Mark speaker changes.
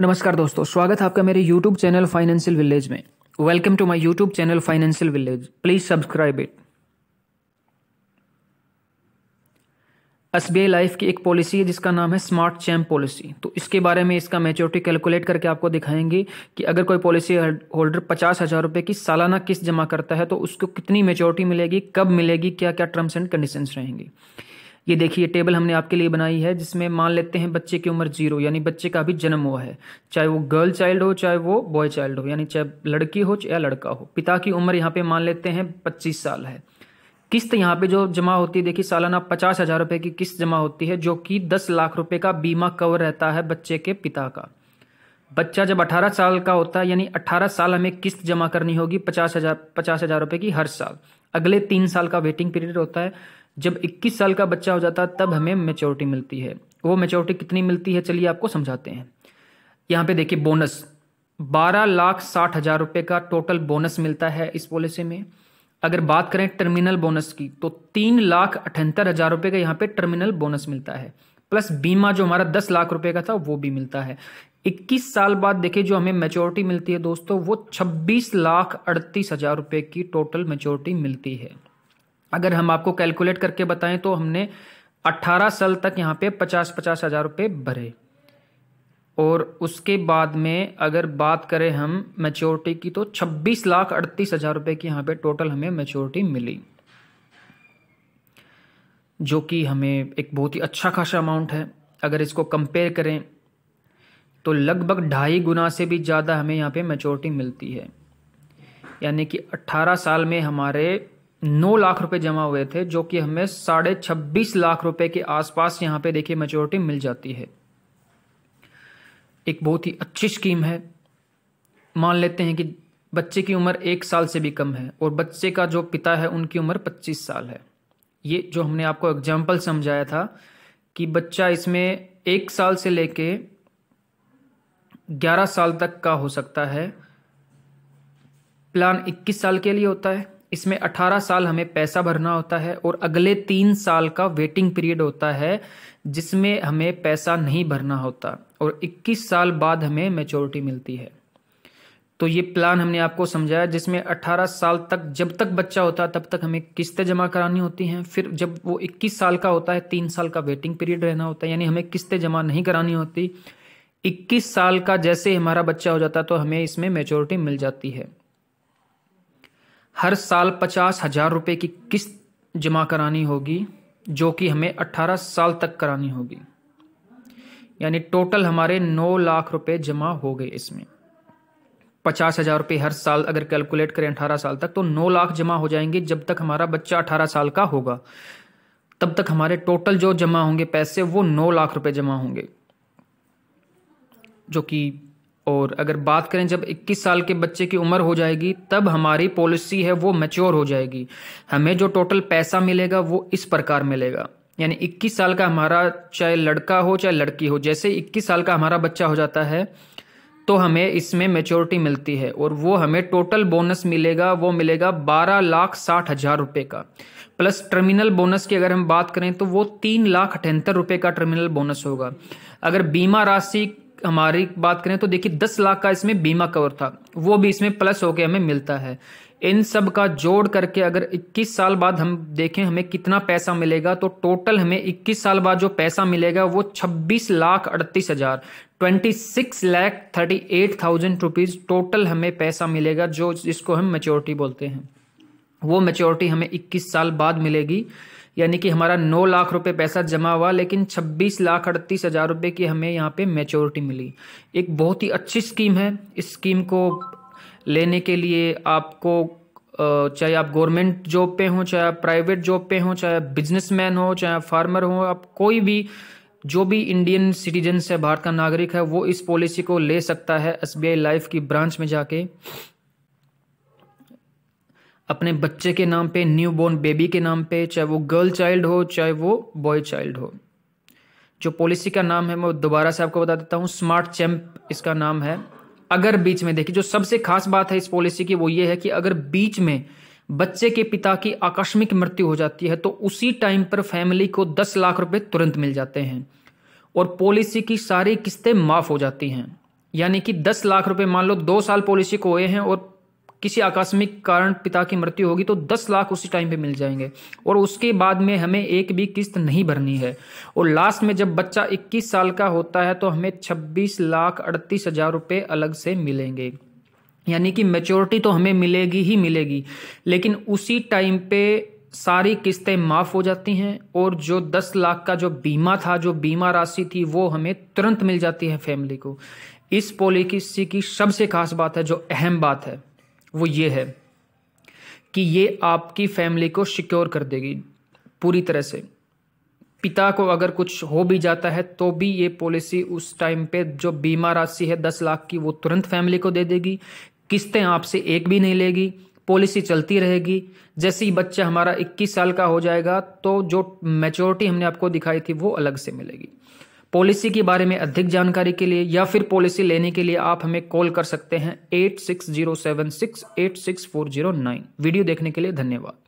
Speaker 1: नमस्कार दोस्तों स्वागत है आपका मेरे यूट्यूब चैनल फाइनेंशियल विलेज में welcome to my YouTube channel financial village please subscribe it S B I life की एक पॉलिसी है जिसका नाम है स्मार्ट चैम्प पॉलिसी तो इसके बारे में इसका मेच्योरिटी कैलकुलेट करके आपको दिखाएंगे कि अगर कोई पॉलिसी होल्डर पचास हज़ार रुपये की सालाना किस्त जमा करता है तो उसको कितनी मेच्योरिटी मिलेगी कब मिलेगी क्या क्या टर्म्स एंड कंडीशंस रहेंगी ये देखिए टेबल हमने आपके लिए बनाई है जिसमें मान लेते हैं बच्चे की उम्र जीरो यानी बच्चे का अभी जन्म हुआ है चाहे वो गर्ल चाइल्ड हो चाहे वो बॉय चाइल्ड हो यानी चाहे लड़की हो चाहे लड़का हो पिता की उम्र यहाँ पे मान लेते हैं पच्चीस साल है किस्त यहाँ पे जो जमा होती है देखिए सालाना पचास हज़ार रुपये की किस्त जमा होती है जो कि दस लाख रुपये का बीमा कवर रहता है बच्चे के पिता का बच्चा जब अठारह साल का होता है यानी अठारह साल हमें किस्त जमा करनी होगी पचास हज़ार पचास हज़ार रुपये की हर साल अगले तीन साल का वेटिंग पीरियड होता है जब 21 साल का बच्चा हो जाता है तब हमें मेच्योरिटी मिलती है वो मेच्योरिटी कितनी मिलती है चलिए आपको समझाते हैं यहाँ पे देखिए बोनस बारह लाख साठ हज़ार रुपये का टोटल बोनस मिलता है इस पॉलिसी में अगर बात करें टर्मिनल बोनस की तो तीन लाख अठहत्तर हज़ार रुपये का यहाँ पे टर्मिनल बोनस मिलता है प्लस बीमा जो हमारा दस लाख रुपये का था वो भी मिलता है इक्कीस साल बाद देखिए जो हमें मेच्योरिटी मिलती है दोस्तों वो छब्बीस लाख अड़तीस हज़ार रुपये की टोटल मेच्योरिटी मिलती है अगर हम आपको कैलकुलेट करके बताएं तो हमने 18 साल तक यहाँ पे पचास पचास हज़ार रुपये भरे और उसके बाद में अगर बात करें हम मेच्योरिटी की तो छब्बीस लाख अड़तीस हज़ार रुपये की यहाँ पे टोटल हमें मेच्योरिटी मिली जो कि हमें एक बहुत ही अच्छा खासा अमाउंट है अगर इसको कंपेयर करें तो लगभग ढाई गुना से भी ज़्यादा हमें यहाँ पे मेच्योरिटी मिलती है यानी कि 18 साल में हमारे नौ लाख रुपए जमा हुए थे जो कि हमें साढ़े छब्बीस लाख रुपए के आसपास यहाँ पे देखिए मेच्योरिटी मिल जाती है एक बहुत ही अच्छी स्कीम है मान लेते हैं कि बच्चे की उम्र एक साल से भी कम है और बच्चे का जो पिता है उनकी उम्र पच्चीस साल है ये जो हमने आपको एग्जाम्पल समझाया था कि बच्चा इसमें एक साल से लेके ग्यारह साल तक का हो सकता है प्लान इक्कीस साल के लिए होता है इसमें 18 साल हमें पैसा भरना होता है और अगले तीन साल का वेटिंग पीरियड होता है जिसमें हमें पैसा नहीं भरना होता और 21 साल बाद हमें मेचोरिटी मिलती है तो ये प्लान हमने आपको समझाया जिसमें 18 साल तक जब तक बच्चा होता है तब तक हमें किस्तें जमा करानी होती हैं फिर जब वो 21 साल का होता है तीन साल का वेटिंग पीरियड रहना होता है यानी हमें किस्तें जमा नहीं करानी होती 21 साल का जैसे हमारा बच्चा हो जाता तो हमें इसमें मेचोरिटी मिल जाती है हर साल पचास हज़ार रुपये की किस्त जमा करानी होगी जो कि हमें अट्ठारह साल तक करानी होगी यानी टोटल हमारे नौ लाख रुपए जमा हो गए इसमें पचास हज़ार रुपये हर साल अगर कैलकुलेट करें अठारह साल तक तो नौ लाख जमा हो जाएंगे जब तक हमारा बच्चा अठारह साल का होगा तब तक हमारे टोटल जो जमा होंगे पैसे वो नौ लाख रुपए जमा होंगे जो कि और अगर बात करें जब 21 साल के बच्चे की उम्र हो जाएगी तब हमारी पॉलिसी है वो मैच्योर हो जाएगी हमें जो टोटल पैसा मिलेगा वो इस प्रकार मिलेगा यानी 21 साल का हमारा चाहे लड़का हो चाहे लड़की हो जैसे 21 साल का हमारा बच्चा हो जाता है तो हमें इसमें मेच्योरिटी मिलती है और वो हमें टोटल बोनस मिलेगा वो मिलेगा बारह लाख साठ हज़ार रुपये का प्लस टर्मिनल बोनस की अगर हम बात करें तो वो तीन लाख अठहत्तर रुपये का टर्मिनल बोनस होगा अगर बीमा राशि हमारी बात करें तो देखिए दस लाख का इसमें बीमा कवर था वो भी इसमें प्लस होके हमें मिलता है इन सब का जोड़ करके अगर 21 साल बाद हम देखें हमें कितना पैसा मिलेगा तो टोटल हमें 21 साल बाद जो पैसा मिलेगा वो छब्बीस लाख अड़तीस हज़ार twenty six lakh thirty eight thousand rupees total हमें पैसा मिलेगा जो जिसको हम मेच्योरिटी बोलते हैं वो मेच्योरिटी हमें 21 साल बाद मिलेगी यानी कि हमारा नौ लाख रुपए पैसा जमा हुआ लेकिन छब्बीस लाख अड़तीस हज़ार रुपये की हमें यहाँ पे मेच्योरिटी मिली एक बहुत ही अच्छी स्कीम है इस स्कीम को लेने के लिए आपको चाहे आप गवर्नमेंट जॉब पे हों चाहे आप प्राइवेट जॉब पे हों चाहे बिजनेस बिजनेसमैन हो चाहे फार्मर हो आप कोई भी जो भी इंडियन सिटीजन्स है भारत का नागरिक है वो इस पॉलिसी को ले सकता है एस लाइफ की ब्रांच में जाके अपने बच्चे के नाम पे न्यू बोर्न बेबी के नाम पे चाहे वो गर्ल चाइल्ड हो चाहे वो बॉय चाइल्ड हो जो पॉलिसी का नाम है मैं दोबारा से आपको बता देता हूँ स्मार्ट चैम्प इसका नाम है अगर बीच में देखिए जो सबसे खास बात है इस पॉलिसी की वो ये है कि अगर बीच में बच्चे के पिता की आकस्मिक मृत्यु हो जाती है तो उसी टाइम पर फैमिली को दस लाख रुपए तुरंत मिल जाते हैं और पॉलिसी की सारी किस्तें माफ़ हो जाती हैं यानी कि दस लाख रुपए मान लो दो साल पॉलिसी को हुए हैं और किसी आकस्मिक कारण पिता की मृत्यु होगी तो दस लाख उसी टाइम पे मिल जाएंगे और उसके बाद में हमें एक भी किस्त नहीं भरनी है और लास्ट में जब बच्चा इक्कीस साल का होता है तो हमें छब्बीस लाख अड़तीस हज़ार रुपये अलग से मिलेंगे यानी कि मेच्योरिटी तो हमें मिलेगी ही मिलेगी लेकिन उसी टाइम पे सारी किस्तें माफ़ हो जाती हैं और जो दस लाख का जो बीमा था जो बीमा राशि थी वो हमें तुरंत मिल जाती है फैमिली को इस पॉलिसी की सबसे खास बात है जो अहम बात है वो ये है कि ये आपकी फैमिली को सिक्योर कर देगी पूरी तरह से पिता को अगर कुछ हो भी जाता है तो भी ये पॉलिसी उस टाइम पे जो बीमा राशि है दस लाख की वो तुरंत फैमिली को दे देगी किस्तें आपसे एक भी नहीं लेगी पॉलिसी चलती रहेगी जैसे ही बच्चा हमारा 21 साल का हो जाएगा तो जो मेचोरिटी हमने आपको दिखाई थी वो अलग से मिलेगी पॉलिसी के बारे में अधिक जानकारी के लिए या फिर पॉलिसी लेने के लिए आप हमें कॉल कर सकते हैं eight six zero seven six eight six four zero nine video देखने के लिए धन्यवाद